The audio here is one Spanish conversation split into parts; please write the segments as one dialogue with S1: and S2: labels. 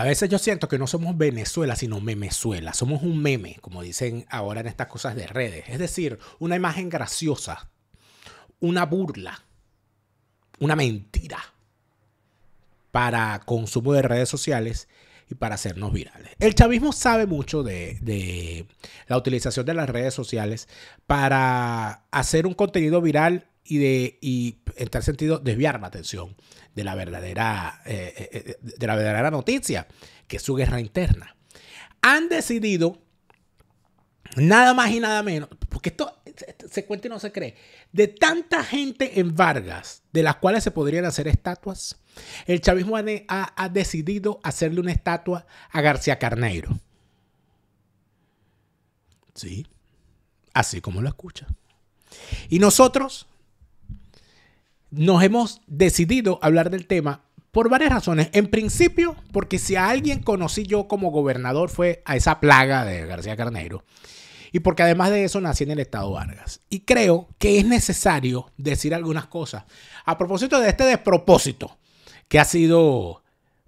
S1: A veces yo siento que no somos Venezuela, sino memezuela. Somos un meme, como dicen ahora en estas cosas de redes. Es decir, una imagen graciosa, una burla, una mentira para consumo de redes sociales y para hacernos virales. El chavismo sabe mucho de, de, la utilización de las redes sociales para hacer un contenido viral y, de, y en tal sentido desviar la atención de la verdadera, eh, eh, eh, de la verdadera noticia, que es su guerra interna. Han decidido, nada más y nada menos, porque esto este, este se cuenta y no se cree, de tanta gente en Vargas, de las cuales se podrían hacer estatuas, el chavismo ha, ha decidido hacerle una estatua a García Carneiro. Sí, así como lo escucha. Y nosotros nos hemos decidido hablar del tema por varias razones. En principio, porque si a alguien conocí yo como gobernador fue a esa plaga de García Carneiro. Y porque además de eso nací en el estado Vargas. Y creo que es necesario decir algunas cosas. A propósito de este despropósito que ha sido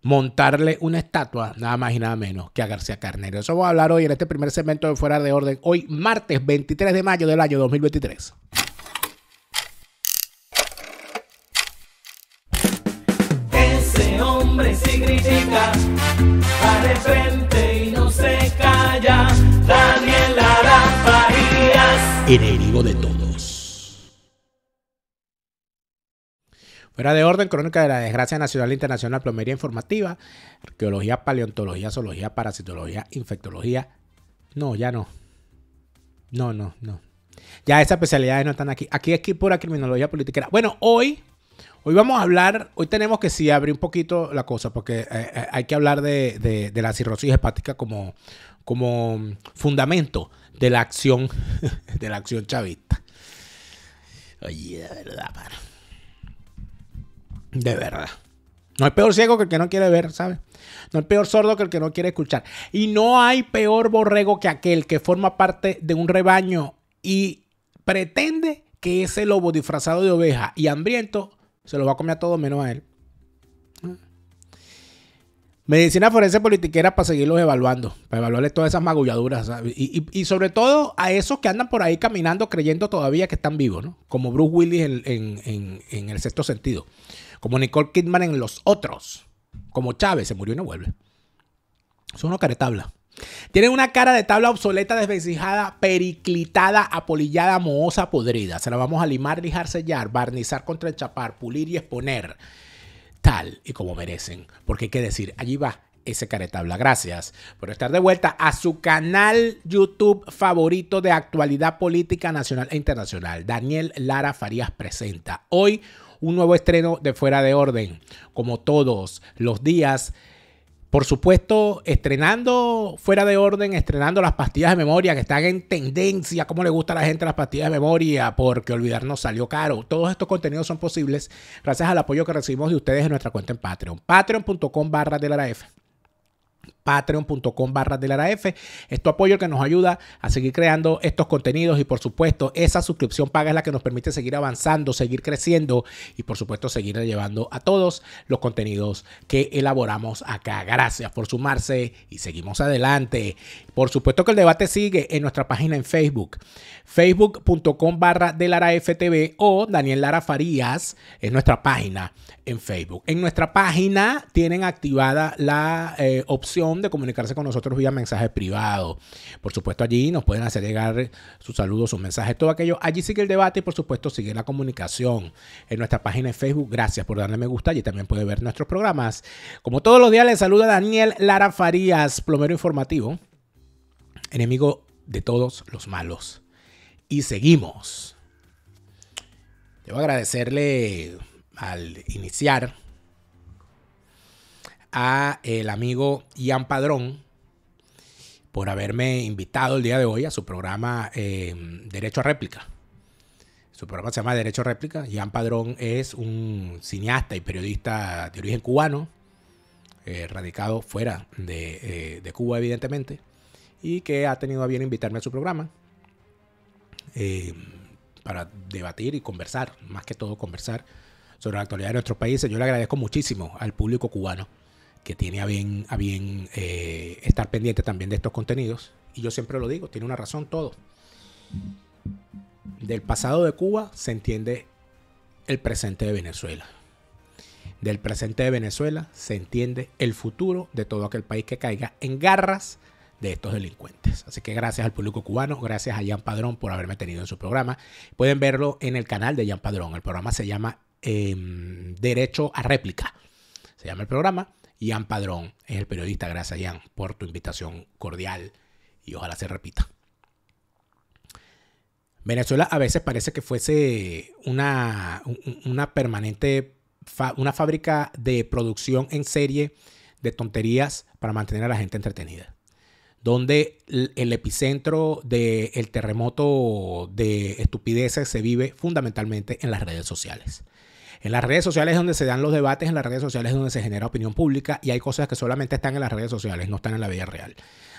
S1: montarle una estatua, nada más y nada menos, que a García Carnero. Eso vamos a hablar hoy en este primer segmento de Fuera de Orden, hoy martes 23 de mayo del año 2023. critica, de frente y no se calla. Daniel Lara enemigo de todos. Fuera de orden, crónica de la desgracia nacional e internacional, plomería informativa, arqueología, paleontología, zoología, parasitología, infectología. No, ya no. No, no, no. Ya esas especialidades no están aquí. Aquí es que pura criminología política. Bueno, hoy Hoy vamos a hablar, hoy tenemos que abrir un poquito la cosa, porque eh, eh, hay que hablar de, la cirrosis hepática como, como fundamento de la acción, de la acción chavista. Oye, de verdad, De verdad. No hay peor ciego que el que no quiere ver, ¿sabes? No hay peor sordo que el que no quiere escuchar. Y no hay peor borrego que aquel que forma parte de un rebaño y pretende que ese lobo disfrazado de oveja y hambriento se lo va a comer a todos menos a él. Medicina forense politiquera para seguirlos evaluando, para evaluarle todas esas magulladuras. Y, sobre todo a esos que andan por ahí caminando creyendo todavía que están vivos, ¿no? Como Bruce Willis en, el sexto sentido. Como Nicole Kidman en los otros. Como Chávez, se murió y no vuelve. Son unos caretabla. Tiene una cara de tabla obsoleta, desvencijada, periclitada, apolillada, mohosa, podrida. Se la vamos a limar, lijar, sellar, barnizar, contrachapar, pulir y exponer. Tal y como merecen. Porque hay que decir, allí va ese tabla. Gracias por estar de vuelta a su canal YouTube favorito de actualidad política nacional e internacional. Daniel Lara Farías presenta hoy un nuevo estreno de Fuera de Orden. Como todos los días por supuesto, estrenando fuera de orden, estrenando las pastillas de memoria que están en tendencia, cómo le gusta a la gente las pastillas de memoria, porque olvidarnos salió caro. Todos estos contenidos son posibles gracias al apoyo que recibimos de ustedes en nuestra cuenta en Patreon. Patreon.com barra de patreon.com barra del F. Es tu apoyo que nos ayuda a seguir creando estos contenidos y por supuesto esa suscripción paga es la que nos permite seguir avanzando, seguir creciendo y por supuesto seguir llevando a todos los contenidos que elaboramos acá. Gracias por sumarse y seguimos adelante. Por supuesto que el debate sigue en nuestra página en Facebook, facebook.com barra del FTV o Daniel Lara Farías en nuestra página en Facebook. En nuestra página tienen activada la eh, opción de comunicarse con nosotros vía mensaje privado. Por supuesto, allí nos pueden hacer llegar sus saludos, sus mensajes, todo aquello. Allí sigue el debate y por supuesto sigue la comunicación en nuestra página de Facebook. Gracias por darle me gusta. y también puede ver nuestros programas. Como todos los días, les saluda Daniel Lara Farías, plomero informativo, enemigo de todos los malos. Y seguimos. Debo agradecerle al iniciar a el amigo Ian Padrón por haberme invitado el día de hoy a su programa em, Derecho a Réplica. Su programa se llama Derecho a Réplica. Ian Padrón es un cineasta y periodista de origen cubano, eh, radicado fuera de, eh, de, Cuba, evidentemente, y que ha tenido a bien invitarme a su programa em, para debatir y conversar, más que todo conversar sobre la actualidad de nuestros países. Yo le agradezco muchísimo al público cubano que tiene a bien, a bien eh, estar pendiente también de estos contenidos. Y yo siempre lo digo, tiene una razón todo. Del pasado de Cuba se entiende el presente de Venezuela. Del presente de Venezuela se entiende el futuro de todo aquel país que caiga en garras de estos delincuentes. Así que gracias al público cubano, gracias a Jean Padrón por haberme tenido en su programa. Pueden verlo en el canal de Jean Padrón. El programa se llama em, Derecho a Réplica. Se llama el programa. Ian Padrón es el periodista. Gracias, Ian, por tu invitación cordial y ojalá se repita. Venezuela a veces parece que fuese una, una permanente, una fábrica de producción en serie de tonterías para mantener a la gente entretenida. Donde el epicentro del terremoto de estupideces se vive fundamentalmente en las redes sociales. En las redes sociales es donde se dan los debates, en las redes sociales es donde se genera opinión pública y hay cosas que solamente están en las redes sociales, no están en la vida real.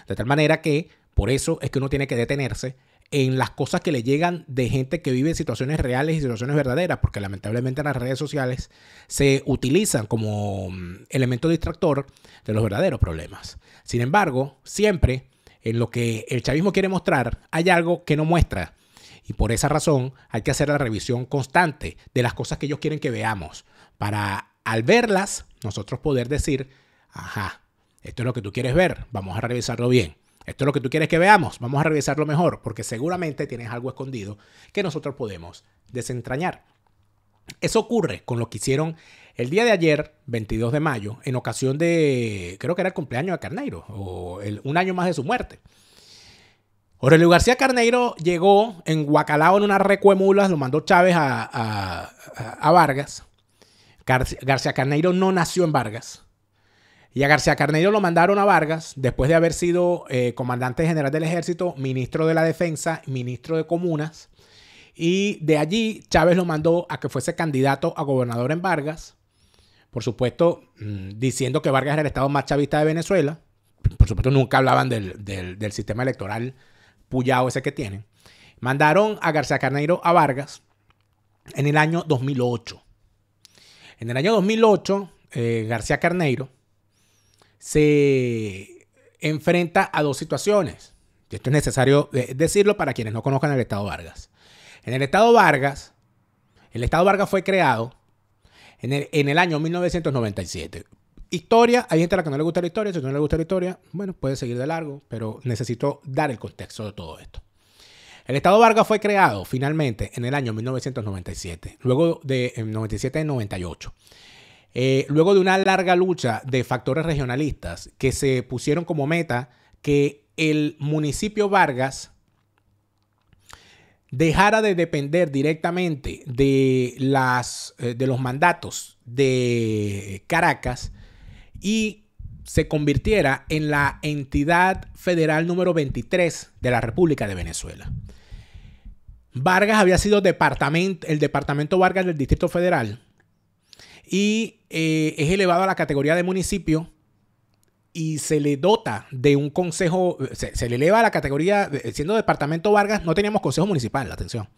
S1: De tal manera que por eso es que uno tiene que detenerse en las cosas que le llegan de gente que vive situaciones reales y situaciones verdaderas, porque lamentablemente en las redes sociales se utilizan como mm, elemento distractor de los verdaderos problemas. Sin embargo, siempre en lo que el chavismo quiere mostrar hay algo que no muestra. Y por esa razón hay que hacer la revisión constante de las cosas que ellos quieren que veamos para al verlas nosotros poder decir, ajá, esto es lo que tú quieres ver, vamos a revisarlo bien. Esto es lo que tú quieres que veamos, vamos a revisarlo mejor, porque seguramente tienes algo escondido que nosotros podemos desentrañar. Eso ocurre con lo que hicieron el día de ayer, 22 de mayo, en ocasión de, creo que era el cumpleaños de Carneiro, o un año más de su muerte. Aurelio García Carneiro llegó en Guacalao en una recuemulas, lo mandó Chávez a, Vargas. García, Carneiro no nació en Vargas. Y a García Carneiro lo mandaron a Vargas después de haber sido eh, comandante general del ejército, ministro de la defensa, ministro de comunas. Y de allí Chávez lo mandó a que fuese candidato a gobernador en Vargas. Por supuesto, mm, diciendo que Vargas era el estado más chavista de Venezuela. Por supuesto, nunca hablaban del, del sistema electoral puyao ese que tienen, mandaron a García Carneiro a Vargas en el año 2008. En el año 2008, eh, García Carneiro se enfrenta a dos situaciones. Y esto es necesario eh, decirlo para quienes no conozcan el Estado Vargas. En el Estado Vargas, el Estado Vargas fue creado en el, en el año 1997 Historia, hay gente a la que no le gusta la historia, si no le gusta la historia, bueno, puede seguir de largo, pero necesito dar el contexto de todo esto. El Estado Vargas fue creado finalmente en el año 1997, luego de 97-98. Eh, luego de una larga lucha de factores regionalistas que se pusieron como meta que el municipio Vargas dejara de depender directamente de, las, eh, de los mandatos de Caracas y se convirtiera en la entidad federal número 23 de la República de Venezuela. Vargas había sido departamento, el departamento Vargas del Distrito Federal y eh, es elevado a la categoría de municipio y se le dota de un consejo, se, le eleva a la categoría, siendo departamento Vargas, no teníamos consejo municipal, atención.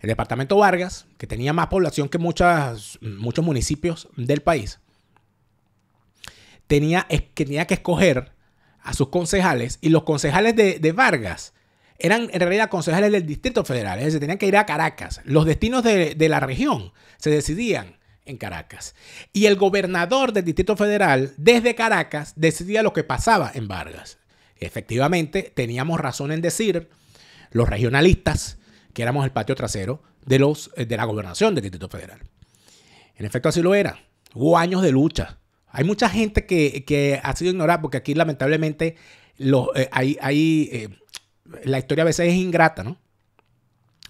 S1: El departamento Vargas, que tenía más población que muchos municipios del país, tenía, que tenía que escoger a sus concejales y los concejales de, Vargas eran en realidad concejales del Distrito Federal, es decir, tenían que ir a Caracas. Los destinos de, la región se decidían en Caracas. Y el gobernador del Distrito Federal, desde Caracas, decidía lo que pasaba en Vargas. Efectivamente, teníamos razón en decir, los regionalistas, que éramos el patio trasero de, los, eh, de la gobernación del Distrito Federal. En efecto, así lo era. Hubo años de lucha hay mucha gente que, ha sido ignorada porque aquí lamentablemente eh, eh, la historia a veces es ingrata, ¿no?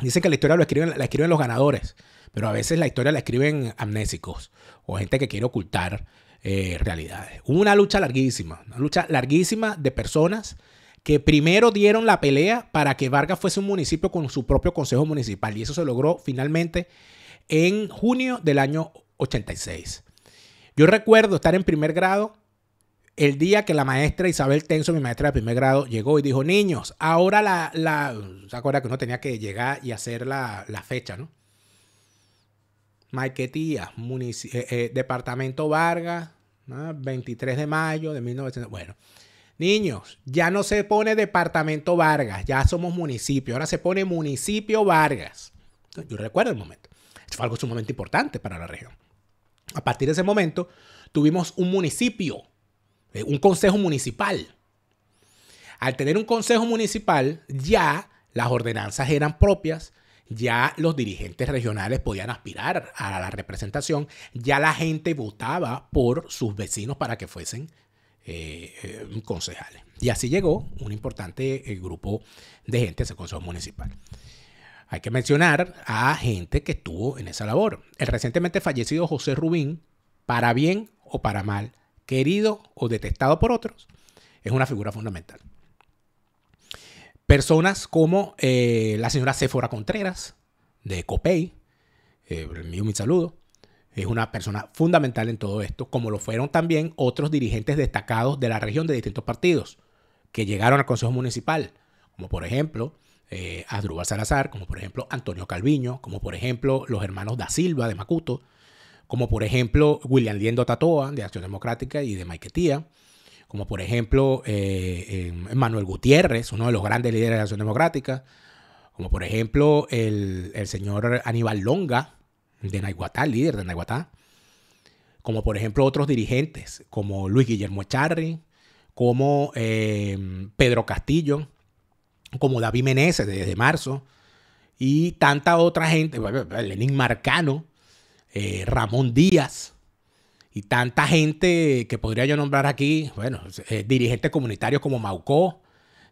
S1: Dicen que la historia lo escriben, la escriben los ganadores, pero a veces la historia la escriben amnésicos o gente que quiere ocultar eh, realidades. Hubo una lucha larguísima, una lucha larguísima de personas que primero dieron la pelea para que Vargas fuese un municipio con su propio consejo municipal y eso se logró finalmente en junio del año 86. Yo recuerdo estar en primer grado el día que la maestra Isabel Tenso, mi maestra de primer grado, llegó y dijo, niños, ahora la... la... ¿Se acuerda que uno tenía que llegar y hacer la, fecha, no? Maiquetía, eh, eh, Departamento Vargas, 23 de mayo de 1900. Bueno, niños, ya no se pone Departamento Vargas, ya somos municipio, ahora se pone Municipio Vargas. Yo recuerdo el momento. fue algo sumamente importante para la región. A partir de ese momento, tuvimos un municipio, eh, un consejo municipal. Al tener un consejo municipal, ya las ordenanzas eran propias, ya los dirigentes regionales podían aspirar a la representación, ya la gente votaba por sus vecinos para que fuesen eh, eh, concejales. Y así llegó un importante grupo de gente a ese consejo municipal. Hay que mencionar a gente que estuvo en esa labor. El recientemente fallecido José Rubín, para bien o para mal, querido o detestado por otros, es una figura fundamental. Personas como eh, la señora Céfora Contreras, de Copey, eh, mío mi saludo, es una persona fundamental en todo esto, como lo fueron también otros dirigentes destacados de la región de distintos partidos que llegaron al Consejo Municipal, como por ejemplo eh, Salazar, como por ejemplo Antonio Calviño, como por ejemplo los hermanos da Silva de Macuto, como por ejemplo William Liendo Tatoa de Acción Democrática y de Maiquetía, como por ejemplo eh, em, Manuel Gutiérrez, uno de los grandes líderes de Acción Democrática, como por ejemplo el, señor Aníbal Longa de Naiguatá, líder de Naiguatá, como por ejemplo otros dirigentes como Luis Guillermo Echarri, como em, Pedro Castillo, como David Meneses desde marzo, y tanta otra gente, pues, pues, pues, Lenín Marcano, eh, Ramón Díaz, y tanta gente que podría yo nombrar aquí, bueno, eh, dirigentes comunitarios como Mauco,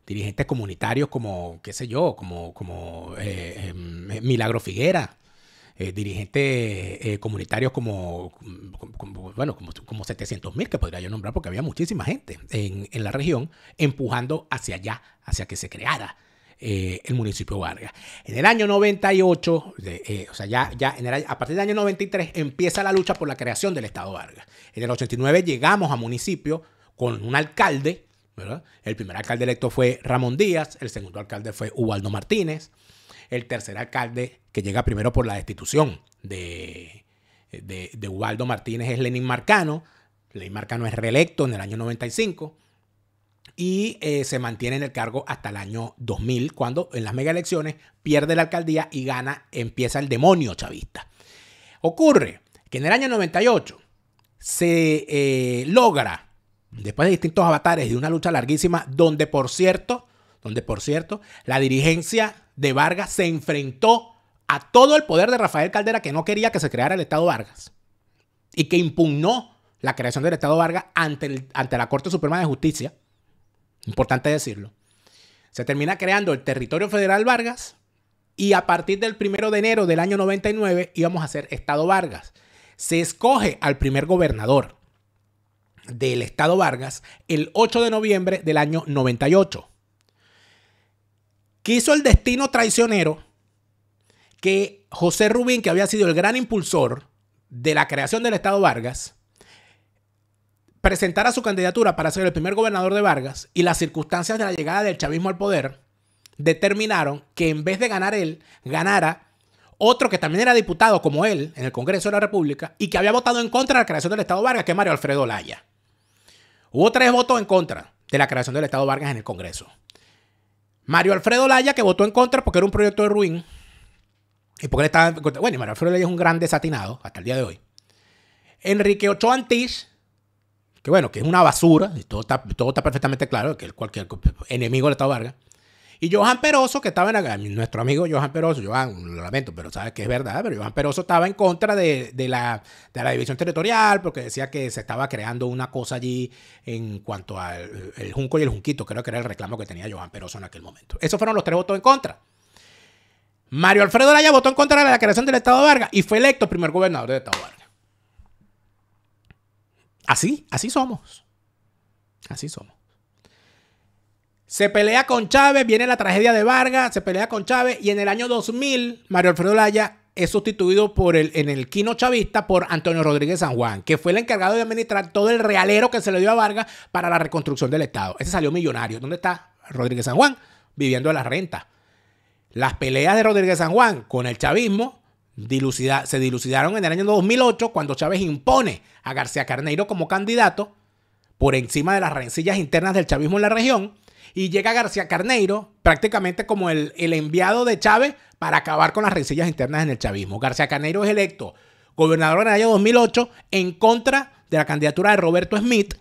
S1: dirigentes comunitarios como, qué sé yo, como, como eh, em, Milagro Figuera, eh, dirigentes eh, comunitarios como, bueno, como, que podría yo nombrar porque había muchísima gente en, la región empujando hacia allá, hacia que se creara eh, el municipio Vargas. En el año 98, o sea, ya, ya en a partir del año 93 empieza la lucha por la creación del Estado Vargas. En el 89 llegamos a municipio con un alcalde, ¿verdad? El primer alcalde electo fue Ramón Díaz, el segundo alcalde fue Ubaldo Martínez, el tercer alcalde que llega primero por la destitución de, de, Ubaldo Martínez es Lenín Marcano. Lenín Marcano es reelecto en el año 95 y eh, se mantiene en el cargo hasta el año 2000, cuando en las mega elecciones pierde la alcaldía y gana, empieza el demonio chavista. Ocurre que en el año 98 se eh, logra, después de distintos avatares de una lucha larguísima, donde por cierto, donde por cierto, la dirigencia de Vargas se enfrentó a todo el poder de Rafael Caldera que no quería que se creara el Estado Vargas y que impugnó la creación del Estado Vargas ante, ante la Corte Suprema de Justicia. Importante decirlo. Se termina creando el territorio federal Vargas y a partir del primero de enero del año 99 íbamos a ser Estado Vargas. Se escoge al primer gobernador del Estado Vargas el 8 de noviembre del año 98. Quiso el destino traicionero que José Rubín, que había sido el gran impulsor de la creación del Estado Vargas, presentara su candidatura para ser el primer gobernador de Vargas y las circunstancias de la llegada del chavismo al poder determinaron que en vez de ganar él, ganara otro que también era diputado como él en el Congreso de la República y que había votado en contra de la creación del Estado Vargas, que es Mario Alfredo Laya. Hubo tres votos en contra de la creación del Estado Vargas en el Congreso. Mario Alfredo Laya, que votó en contra porque era un proyecto de ruin. Y porque estaba Bueno, Mario Alfredo Laya es un gran desatinado hasta el día de hoy. Enrique Ochoa Antich, que bueno, que es una basura, y todo está, todo está perfectamente claro, que es cualquier enemigo del Estado Vargas. Y Johan Peroso, que estaba en la, nuestro amigo Johan Peroso, Johan, lo lamento, pero sabes que es verdad, pero Johan Peroso estaba en contra de, de, la, división territorial porque decía que se estaba creando una cosa allí en cuanto al junco y el junquito, creo que era el reclamo que tenía Johan Peroso en aquel momento. Esos fueron los tres votos en contra. Mario Alfredo Laya votó en contra de la creación del Estado de Vargas y fue electo primer gobernador del Estado de Vargas. Así, así somos. Así somos. Se pelea con Chávez, viene la tragedia de Vargas, se pelea con Chávez y en el año 2000 Mario Alfredo Laya es sustituido por el, en el quino chavista por Antonio Rodríguez San Juan, que fue el encargado de administrar todo el realero que se le dio a Vargas para la reconstrucción del Estado. Ese salió millonario. ¿Dónde está Rodríguez San Juan? Viviendo de la renta. Las peleas de Rodríguez San Juan con el chavismo se dilucidaron en el año 2008 cuando Chávez impone a García Carneiro como candidato por encima de las rencillas internas del chavismo en la región y llega García Carneiro prácticamente como el, enviado de Chávez para acabar con las rencillas internas en el chavismo. García Carneiro es electo gobernador en el año 2008 en contra de la candidatura de Roberto Smith.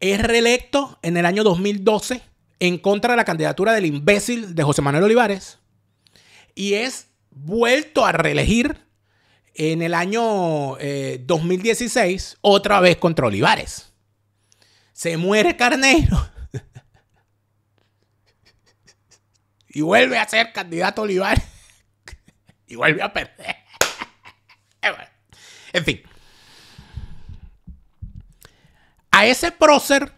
S1: Es reelecto en el año 2012 en contra de la candidatura del imbécil de José Manuel Olivares. Y es vuelto a reelegir en el año 2016, eh, otra vez contra Olivares. Se muere Carneiro y vuelve a ser candidato Olivar y vuelve a perder. en fin. A ese prócer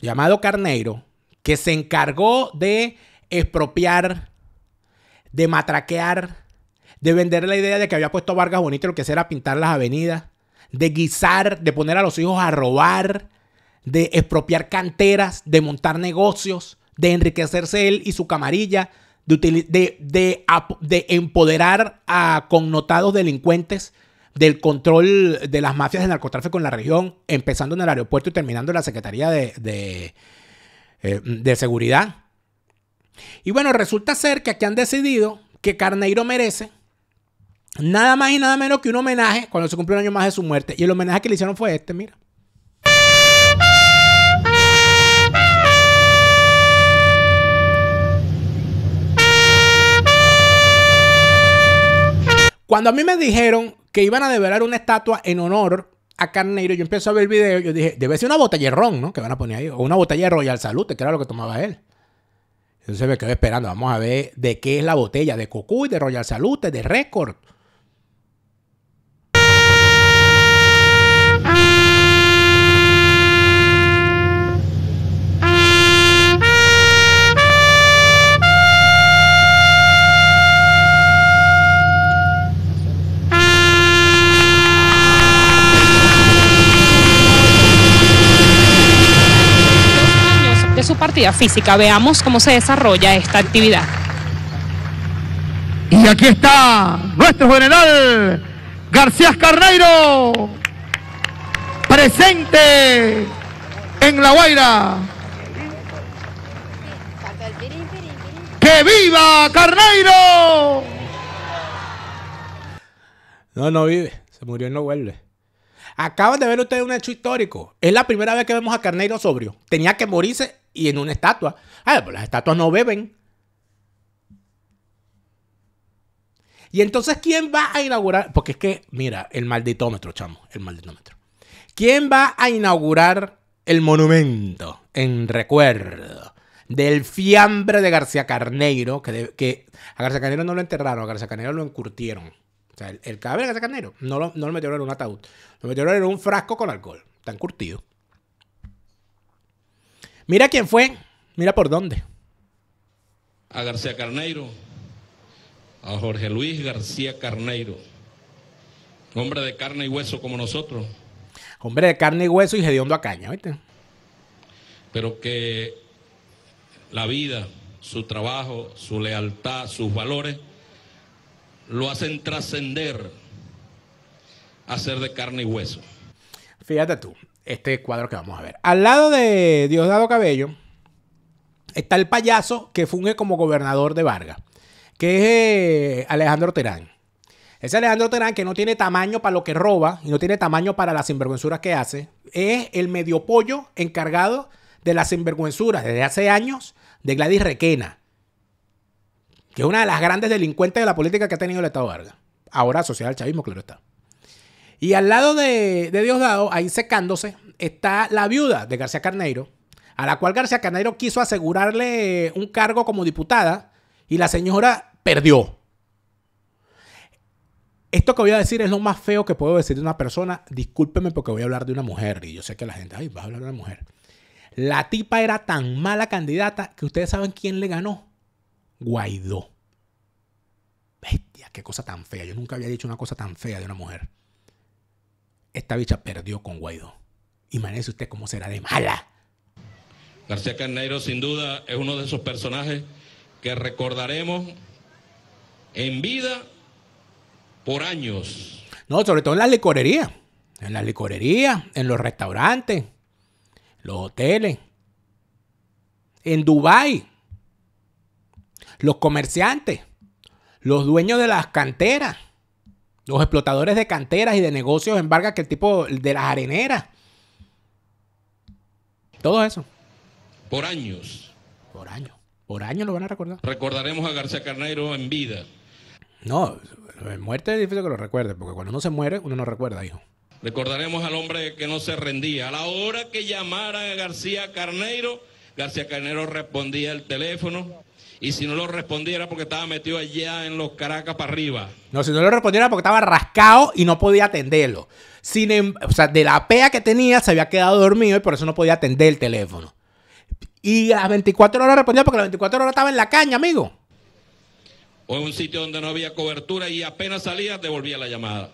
S1: llamado Carneiro, que se encargó de expropiar, de matraquear, de vender la idea de que había puesto Vargas Bonito lo que era pintar las avenidas, de guisar, de poner a los hijos a robar, de expropiar canteras, de montar negocios, de enriquecerse él y su camarilla, de, de, empoderar a connotados delincuentes del control de las mafias de narcotráfico en la región, empezando en el aeropuerto y terminando en la Secretaría de, eh, de Seguridad. Y bueno, resulta ser que aquí han decidido que Carneiro merece nada más y nada menos que un homenaje cuando se cumple un año más de su muerte. Y el homenaje que le hicieron fue este, mira. Cuando a mí me dijeron que iban a develar una estatua en honor a Carneiro, yo empecé a ver el video, yo dije, debe ser una botella de ron, ¿no? Que van a poner ahí, o una botella de Royal Salute, que era lo que tomaba él. Entonces me quedé esperando, vamos a ver de qué es la botella, de Cocuy, de Royal Salute, de Record.
S2: su partida física. Veamos cómo se desarrolla esta actividad.
S1: Y aquí está nuestro
S2: general García Carneiro, presente en La Guaira.
S1: ¡Que viva Carneiro! No, no vive, se murió y no vuelve. Acaban de ver ustedes un hecho histórico. Es la primera vez que vemos a Carneiro sobrio. Tenía que morirse y en una estatua. Ah, pues las estatuas no beben. Y entonces, ¿quién va a inaugurar? Porque es que, mira, el malditómetro, chamo, el malditómetro. ¿Quién va a inaugurar el monumento en recuerdo del fiambre de García Carneiro? Que, que a García Carneiro no lo enterraron, a García Carneiro lo encurtieron. O sea, el, el cadáver de García Carneiro no lo, no lo metieron en un ataúd, lo metieron en un frasco con alcohol, tan curtido. Mira quién fue, mira por dónde.
S2: A García Carneiro, a Jorge Luis García Carneiro, hombre de carne y hueso como nosotros.
S1: Hombre de carne y hueso y hediondo a caña, ¿viste?
S2: Pero que la vida, su trabajo, su lealtad, sus valores, lo hacen trascender a ser de carne y hueso.
S1: Fíjate tú, este cuadro que vamos a ver. Al lado de Diosdado Cabello está el payaso que funge como gobernador de Vargas, que es eh, Alejandro Terán. Ese Alejandro Terán que no tiene tamaño para lo que roba y no tiene tamaño para las sinvergüenzuras que hace, es el medio pollo encargado de las sinvergüenzuras desde hace años de Gladys Requena, que es una de las grandes delincuentes de la política que ha tenido el Estado Vargas. Ahora asociada al chavismo, claro está. Y al lado de, Diosdado, ahí secándose, está la viuda de García Carneiro, a la cual García Carneiro quiso asegurarle eh, un cargo como diputada y la señora perdió. Esto que voy a decir es lo más feo que puedo decir de una persona. Discúlpeme porque voy a hablar de una mujer y yo sé que la gente, ay, va a hablar de una mujer. La tipa era tan mala candidata que ustedes saben quién le ganó. Guaidó. Bestia, qué cosa tan fea. Yo nunca había dicho una cosa tan fea de una mujer esta bicha perdió con Guaidó. Imagínese usted cómo será de mala.
S2: García Carneiro sin duda es uno de esos personajes que recordaremos en vida
S1: por años. No, sobre todo en la licorería. En la licorería, en los restaurantes, los hoteles, en Dubái, los comerciantes, los dueños de las canteras. Los explotadores de canteras y de negocios en Vargas, que el tipo de las areneras. Todo eso.
S2: Por años. Por años.
S1: Por años lo van a recordar.
S2: Recordaremos a García Carneiro en vida.
S1: No, en muerte es difícil que lo recuerde, porque cuando uno se muere, uno no recuerda, hijo.
S2: Recordaremos al hombre que no se rendía. A la hora que llamara a García Carneiro, García Carneiro respondía el teléfono y si no lo respondiera porque estaba metido allá en los Caracas para arriba.
S1: No, si no lo respondiera porque estaba rascado y no podía atenderlo. Sin, em, o sea, de la pea que tenía se había quedado dormido y por eso no podía atender el teléfono. Y a las 24 horas respondía porque a las 24 horas estaba en la caña, amigo. O en un sitio
S2: donde no había cobertura y apenas salía, devolvía la llamada.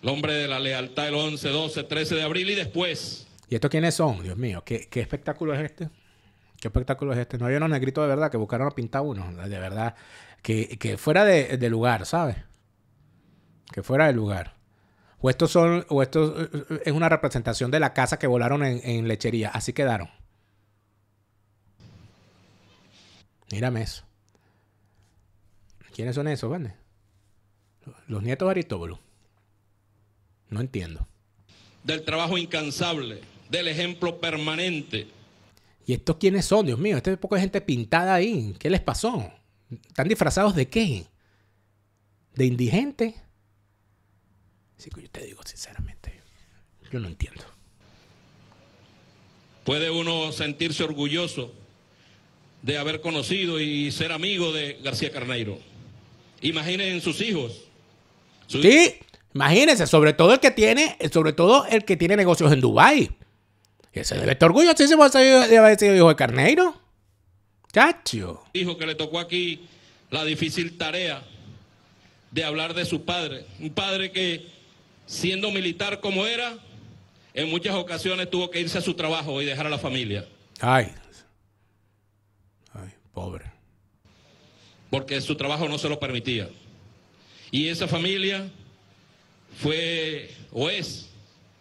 S2: El hombre de la lealtad el 11, 12, 13 de abril y después.
S1: ¿Y estos quiénes son? Dios mío, qué espectáculo es este? espectáculo es este? No hay unos negritos de verdad que buscaron a pintar uno, de verdad, que, fuera de, lugar, ¿sabes? Que fuera de lugar. O estos son, o estos eh, eh, es una representación de la casa que volaron en, lechería. Así quedaron. Mírame eso. ¿Quiénes son esos, Los nietos de Aristóbulo. No entiendo. Del trabajo
S2: incansable, del ejemplo permanente,
S1: ¿Y estos quiénes son? Dios mío, este poco de gente pintada ahí. ¿Qué les pasó? ¿Están disfrazados de qué? ¿De indigente? Así que yo te digo sinceramente, yo no
S2: entiendo. Puede uno sentirse orgulloso de haber conocido y ser amigo de García Carneiro. Imaginen sus
S1: hijos. sí, imagínense, sobre todo el que tiene, sobre todo el que tiene negocios en Dubái. Que se debe estar orgullosísimo de haber sido hijo de Carneiro. ¡Cacho!
S2: Dijo que le tocó aquí la difícil tarea de hablar de su padre. Un padre que, siendo militar como era, en muchas ocasiones tuvo que irse a su trabajo y dejar a la familia.
S1: Ay. Ay, pobre.
S2: Porque su trabajo no se lo permitía. Y esa familia fue o es,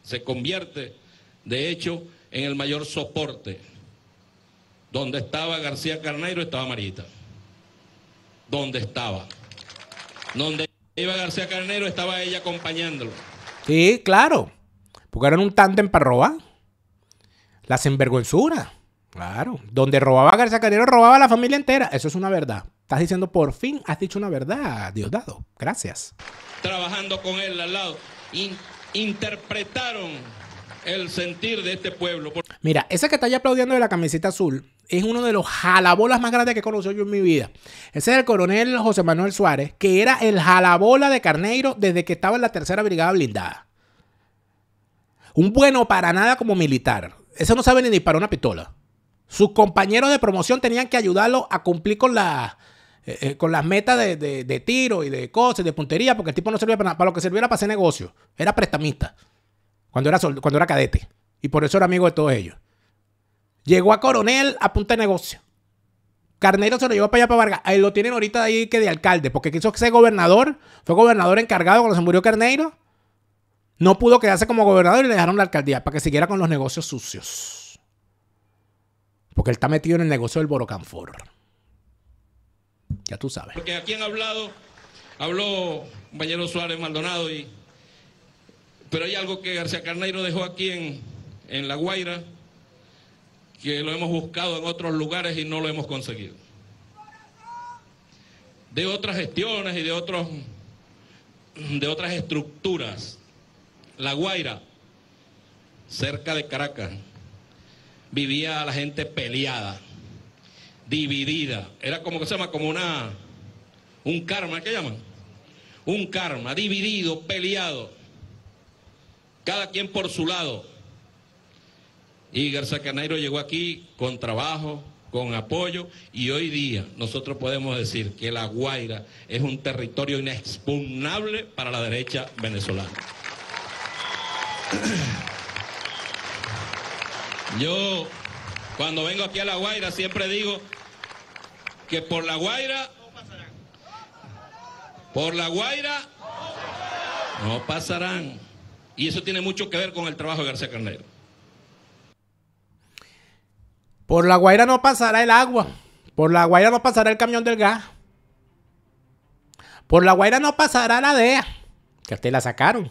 S2: se convierte, de hecho, en el mayor soporte. Donde estaba García Carneiro estaba Marita. Donde estaba. Donde iba García Carneiro estaba ella acompañándolo.
S1: Sí, claro. Porque eran un tándem para robar. las sinvergüenzura. Claro. Donde robaba García Carneiro, robaba a la familia entera. Eso es una verdad. Estás diciendo, por fin has dicho una verdad, Dios dado, Gracias.
S2: Trabajando con él al lado, interpretaron el sentir de este pueblo.
S1: Mira, ese que está ahí aplaudiendo de la camiseta azul es uno de los jalabolas más grandes que conocido yo en mi vida. Ese es el coronel José Manuel Suárez, que era el jalabola de Carneiro desde que estaba en la tercera brigada blindada. Un bueno para nada como militar. Ese no sabe ni disparar una pistola. Sus compañeros de promoción tenían que ayudarlo a cumplir con la, eh, eh, con las metas de, tiro y de cosas, de puntería, porque el tipo no servía para, para lo que servía para hacer negocio. Era prestamista cuando era, cuando era cadete. Y por eso era amigo de todos ellos. Llegó a coronel a punta de negocio. Carneiro se lo llevó para allá para Vargas. Ahí lo tienen ahorita ahí que de alcalde, porque quiso ser gobernador. Fue gobernador encargado cuando se murió Carneiro. No pudo quedarse como gobernador y le dejaron la alcaldía para que siguiera con los negocios sucios. Porque él está metido en el negocio del Borocanfor. Ya tú sabes. Porque
S2: aquí han hablado, habló compañero Suárez Maldonado y pero hay algo que García Carneiro dejó aquí en, La Guaira, que lo hemos buscado en otros lugares y no lo hemos conseguido. De otras gestiones y de, otros, de otras estructuras. La Guaira, cerca de Caracas, vivía la gente peleada, dividida. Era como que se llama, como una, un karma, ¿qué llaman? Un karma, dividido, peleado cada quien por su lado. Y Garza Caneiro llegó aquí con trabajo, con apoyo, y hoy día nosotros podemos decir que La Guaira es un territorio inexpugnable para la derecha venezolana. Yo, cuando vengo aquí a La Guaira, siempre digo que por La Guaira, por La Guaira, no pasarán. Y eso tiene mucho que ver con el trabajo de García
S1: Carnero. Por la Guaira no pasará el agua. Por la Guaira no pasará el camión del gas. Por la Guaira no pasará la DEA. Que usted la sacaron.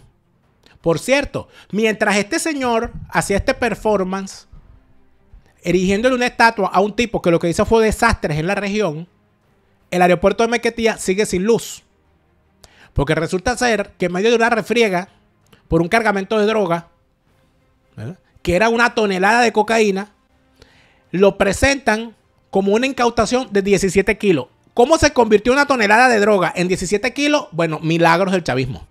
S1: Por cierto, mientras este señor hacía este performance, erigiéndole una estatua a un tipo que lo que hizo fue desastres en la región, el aeropuerto de Mequetía sigue sin luz. Porque resulta ser que en medio de una refriega por un cargamento de droga, que era una tonelada de cocaína, lo presentan como una incautación de 17 kilos. ¿Cómo se convirtió una tonelada de droga en 17 kilos? Bueno, milagros del chavismo.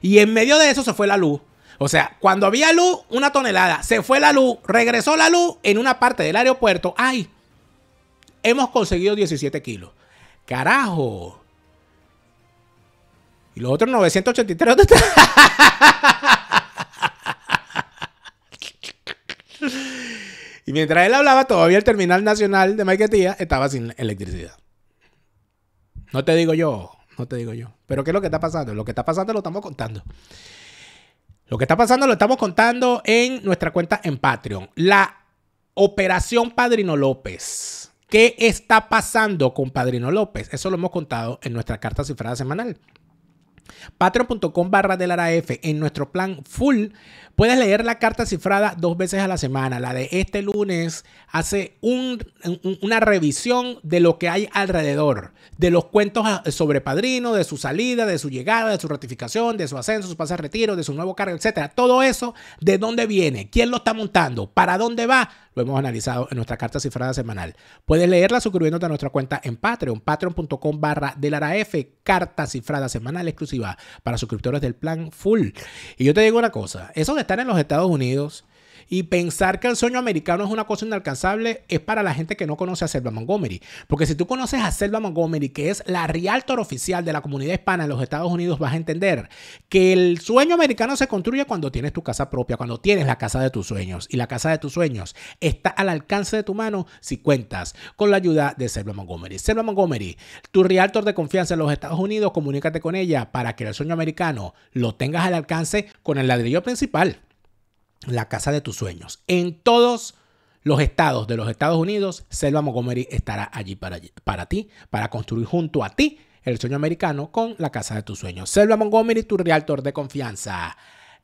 S1: Y en medio de eso se fue la luz. O sea, cuando había luz, una tonelada. Se fue la luz, regresó la luz en una parte del aeropuerto. ¡Ay! Hemos conseguido 17 kilos. Carajo. Y los otros 983, ¿dónde y mientras él hablaba, todavía el terminal nacional de Maiquetía estaba sin electricidad. No te digo yo, no te digo yo. Pero ¿qué es lo que está pasando? Lo que está pasando lo estamos contando. Lo que está pasando lo estamos contando en nuestra cuenta en Patreon. La operación Padrino López. ¿Qué está pasando con Padrino López? Eso lo hemos contado en nuestra carta cifrada semanal. Patreon.com barra del en nuestro plan full Puedes leer la carta cifrada dos veces a la semana. La de este lunes hace una revisión de lo que hay alrededor, de los cuentos ah, sobre padrino, de su salida, de su llegada, de su ratificación, de su ascenso, su pase a retiro, de su nuevo cargo, etcétera, Todo eso, ¿de dónde viene? ¿Quién lo está montando? ¿Para dónde va? Lo hemos analizado en nuestra carta cifrada semanal. Puedes leerla suscribiéndote a nuestra cuenta en Patreon, patreon.com barra del F, carta cifrada semanal exclusiva para suscriptores del plan full. Y yo te digo una cosa, eso de están en los Estados Unidos y pensar que el sueño americano es una cosa inalcanzable es para la gente que no conoce a Selva Montgomery. Porque si tú conoces a Selva Montgomery, que es la realtor oficial de la comunidad hispana en los Estados Unidos, vas a entender que el sueño americano se construye cuando tienes tu casa propia, cuando tienes la casa de tus sueños. Y la casa de tus sueños está al alcance de tu mano si cuentas con la ayuda de Selva Montgomery. Selva Montgomery, tu realtor de confianza en los Estados Unidos, comunícate con ella para que el sueño americano lo tengas al alcance con el ladrillo principal la casa de tus sueños. En todos los estados de los Estados Unidos, Selva Montgomery estará allí para, ti, para construir junto a ti el sueño americano con la casa de tus sueños. Selva Montgomery, tu realtor de confianza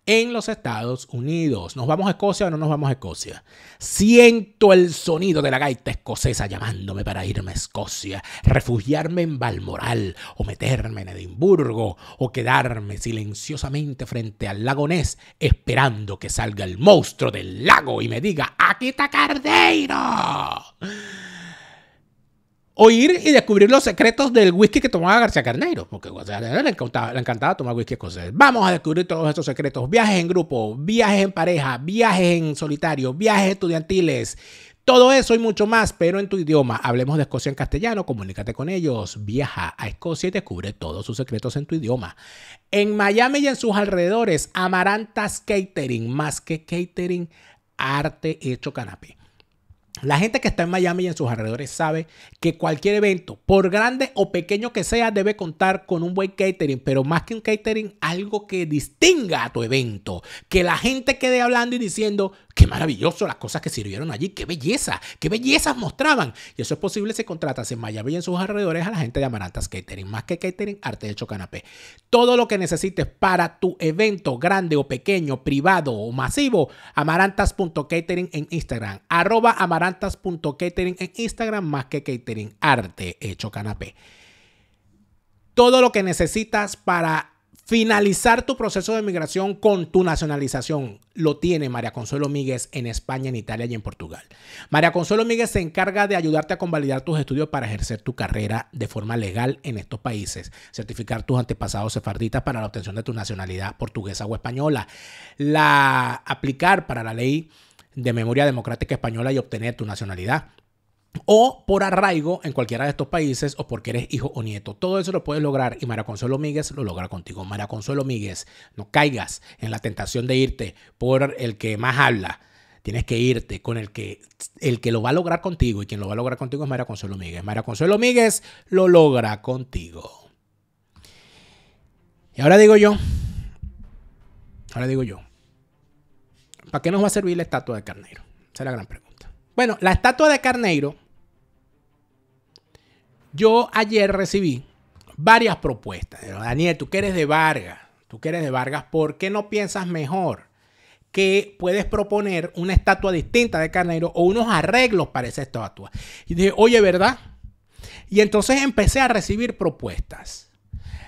S1: en los Estados Unidos. ¿Nos vamos a Escocia o no nos vamos a Escocia? Siento el sonido de la gaita escocesa llamándome para irme a Escocia, refugiarme en Balmoral o meterme en Edimburgo o quedarme silenciosamente frente al lago Ness esperando que salga el monstruo del lago y me diga, aquí está Cardeiro oír y descubrir los secretos del whisky que tomaba García Carneiro, porque a sea, le, encantaba, le, encantaba, tomar whisky escocés. Vamos a descubrir todos estos secretos, viajes en grupo, viajes en pareja, viajes en solitario, viajes estudiantiles, todo eso y mucho más, pero en tu idioma. Hablemos de Escocia en castellano, comunícate con ellos, viaja a Escocia y descubre todos sus secretos en tu idioma. En Miami y en sus alrededores, Amarantas Catering, más que catering, arte hecho canapé. La gente que está en Miami y en sus alrededores sabe que cualquier evento, por grande o pequeño que sea, debe contar con un buen catering, pero más que un catering, algo que distinga a tu evento. Que la gente quede hablando y diciendo, qué maravilloso las cosas que sirvieron allí, qué belleza, qué bellezas mostraban. Y eso es posible si contratas en Miami y en sus alrededores a la gente de Amarantas Catering, más que catering, arte hecho canapé. Todo lo que necesites para tu evento, grande o pequeño, privado o masivo, amarantas.catering en Instagram, arroba catering en Instagram, más que catering, arte hecho canapé. Todo lo que necesitas para finalizar tu proceso de migración con tu nacionalización lo tiene María Consuelo Míguez en España, en Italia y en Portugal. María Consuelo Míguez se encarga de ayudarte a convalidar tus estudios para ejercer tu carrera de forma legal en estos países, certificar tus antepasados sefarditas para la obtención de tu nacionalidad portuguesa o española, la aplicar para la ley de memoria democrática española y obtener tu nacionalidad. O por arraigo en cualquiera de estos países o porque eres hijo o nieto. Todo eso lo puedes lograr y María Consuelo Míguez lo logra contigo. María Consuelo Míguez, no caigas en la tentación de irte por el que más habla. Tienes que irte con el que, el que lo va a lograr contigo y quien lo va a lograr contigo es María Consuelo Míguez. María Consuelo Míguez lo logra contigo. Y ahora digo yo, ahora digo yo, ¿Para qué nos va a servir la estatua de Carneiro? Esa es la gran pregunta. Bueno, la estatua de Carneiro. Yo ayer recibí varias propuestas. Daniel, tú que eres de Vargas, tú que eres de Vargas, ¿por qué no piensas mejor que puedes proponer una estatua distinta de Carneiro o unos arreglos para esa estatua? Y dije, oye, ¿verdad? Y entonces empecé a recibir propuestas.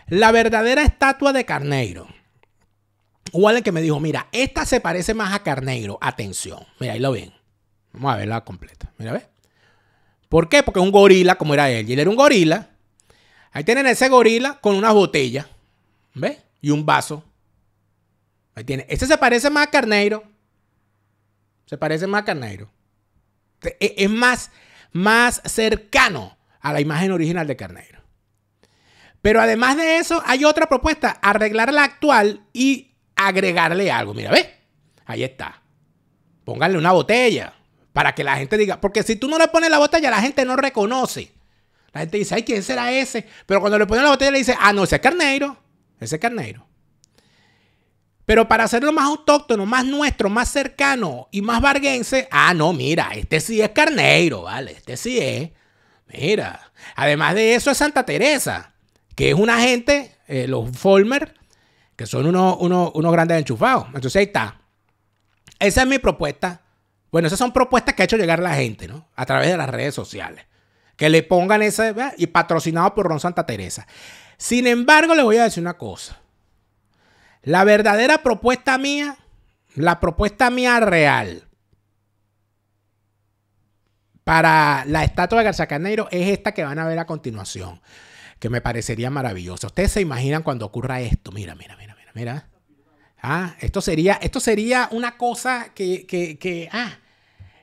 S1: La verdadera estatua de Carneiro igual el que me dijo, mira, esta se parece más a Carneiro. Atención. Mira, ahí lo ven. Vamos a verla completa. Mira, ve. ¿Por qué? Porque es un gorila como era él. Y él era un gorila. Ahí tienen ese gorila con una botella. ¿Ve? Y un vaso. Ahí tiene. Este se parece más a Carneiro. Se parece más a Carneiro. E, es más, más cercano a la imagen original de Carneiro. Pero además de eso, hay otra propuesta. Arreglar la actual y agregarle algo. Mira, ve, ahí está. Pónganle una botella para que la gente diga, porque si tú no le pones la botella, la gente no reconoce. La gente dice, ay, ¿quién será ese? Pero cuando le ponen la botella, le dice, ah, no, ese es carneiro, ese es carneiro. Pero para hacerlo más autóctono, más nuestro, más cercano y más varguense, ah, no, mira, este sí es carneiro, vale, este sí es. Mira, además de eso es Santa Teresa, que es una gente, eh, los former que son unos, unos, grandes enchufados. Entonces ahí está. Esa es mi propuesta. Bueno, esas son propuestas que ha hecho llegar la gente, ¿no? A través de las redes sociales. Que le pongan ese, y patrocinado por Ron Santa Teresa. Sin embargo, les voy a decir una cosa. La verdadera propuesta mía, la propuesta mía real para la estatua de García Carneiro es esta que van a ver a continuación, que me parecería maravillosa. Ustedes se imaginan cuando ocurra esto. Mira, mira, mira. Mira. Ah, esto sería, esto sería una cosa que, que, que, ah,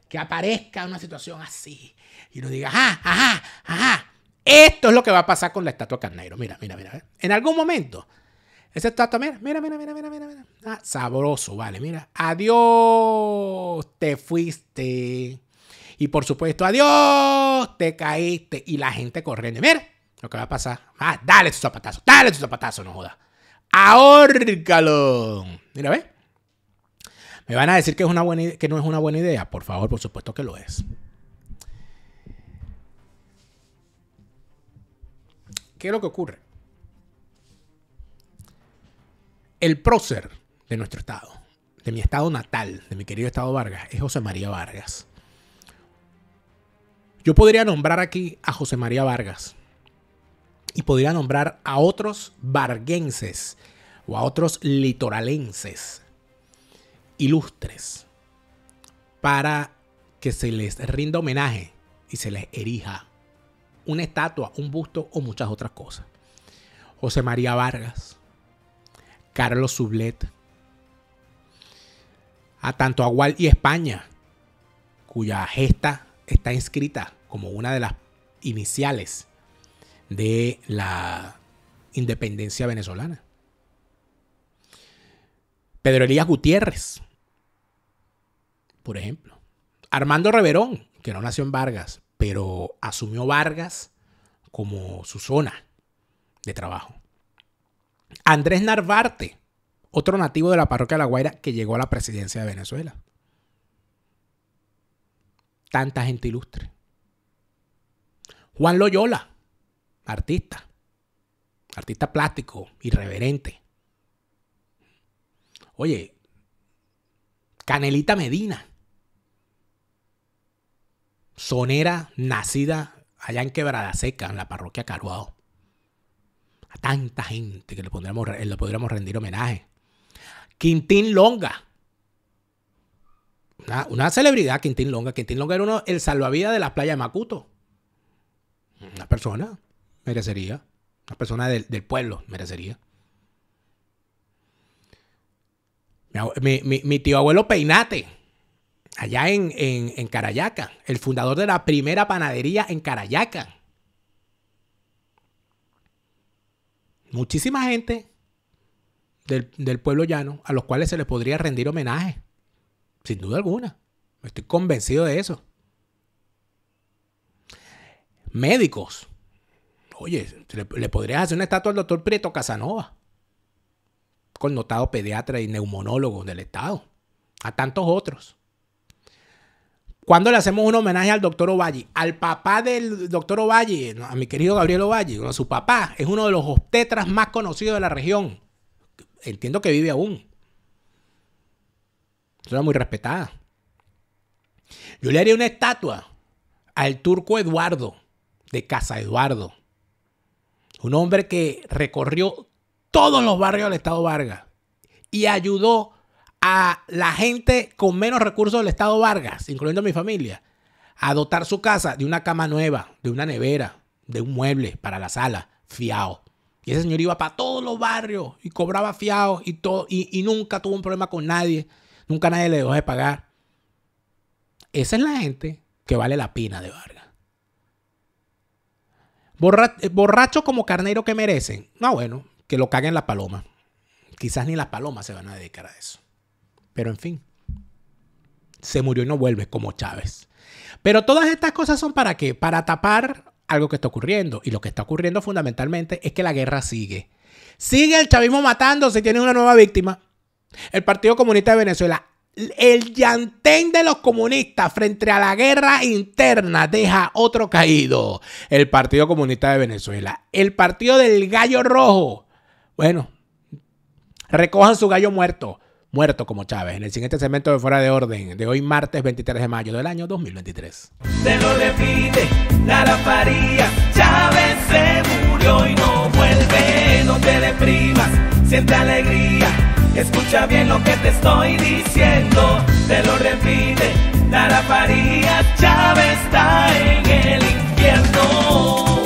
S1: que aparezca una situación así. Y uno diga, ajá, ah, ajá, ajá. Esto es lo que va a pasar con la estatua carnero Mira, mira, mira. En algún momento, esa estatua, mira, mira, mira, mira, mira, mira. Ah, sabroso, vale, mira. Adiós, te fuiste. Y por supuesto, adiós, te caíste. Y la gente corriendo. Mira lo que va a pasar. Ah, dale su zapatazo, dale su zapatazo, no jodas ahórcalo. Mira, ve. Me van a decir que, es una que no es una buena idea. Por favor, por supuesto que lo es. ¿Qué es lo que ocurre? El prócer de nuestro estado, de mi estado natal, de mi querido estado Vargas, es José María Vargas. Yo podría nombrar aquí a José María Vargas y podría nombrar a otros varguenses o a otros litoralenses ilustres para que se les rinda homenaje y se les erija una estatua, un busto o muchas otras cosas. José María Vargas, Carlos Sublet, a tanto a y España, cuya gesta está inscrita como una de las iniciales de la independencia venezolana. Pedro Elías Gutiérrez, por ejemplo. Armando Reverón, que no nació en Vargas, pero asumió Vargas como su zona de trabajo. Andrés Narvarte, otro nativo de la parroquia de La Guaira que llegó a la presidencia de Venezuela. Tanta gente ilustre. Juan Loyola, artista, artista plástico, irreverente. Oye, Canelita Medina, sonera nacida allá en Quebrada Seca, en la parroquia Caruao. A tanta gente que le, pondremos, eh, podríamos rendir homenaje. Quintín Longa. Una, celebridad, Quintín Longa. Quintín Longa era uno, el salvavidas de la playa de Macuto. Una persona merecería. Una persona del, pueblo merecería. Mi, tío abuelo Peinate, allá en, Carayaca, el fundador de la primera panadería en Carayaca. Muchísima gente del, del pueblo llano a los cuales se les podría rendir homenaje, sin duda alguna. Estoy convencido de eso. Médicos. Oye, le, podrías hacer una estatua al doctor Prieto Casanova, connotado pediatra y neumonólogo del Estado, a tantos otros. ¿Cuándo le hacemos un homenaje al doctor Ovalle? Al papá del doctor Ovalle, a mi querido Gabriel Ovalle, a su papá, es uno de los obstetras más conocidos de la región. Entiendo que vive aún. una muy respetada. Yo le haría una estatua al turco Eduardo, de Casa Eduardo, un hombre que recorrió todos los barrios del Estado Vargas y ayudó a la gente con menos recursos del Estado Vargas, incluyendo mi familia, a dotar su casa de una cama nueva, de una nevera, de un mueble para la sala, fiao. Y ese señor iba para todos los barrios y cobraba fiado y, todo, y, nunca tuvo un problema con nadie. Nunca nadie le dejó de pagar. Esa es la gente que vale la pena de barrio. Eh, borracho como carnero que merecen. No, bueno, que lo caguen las palomas. Quizás ni las palomas se van a dedicar a eso. Pero en fin, se murió y no vuelve como Chávez. Pero todas estas cosas son para qué? Para tapar algo que está ocurriendo. Y lo que está ocurriendo fundamentalmente es que la guerra sigue. Sigue el chavismo matando. Se tiene una nueva víctima. El Partido Comunista de Venezuela el yantén de los comunistas frente a la guerra interna deja otro caído. El Partido Comunista de Venezuela. El Partido del Gallo Rojo. Bueno, recojan su gallo muerto. Muerto como Chávez. En el siguiente segmento de Fuera de Orden de hoy martes 23 de mayo del año 2023. Se lo repite La Chávez se murió y no vuelve. No te deprimas. Siente alegría Escucha bien lo que te estoy diciendo, te lo repite. Nara Faría Chávez está en el infierno.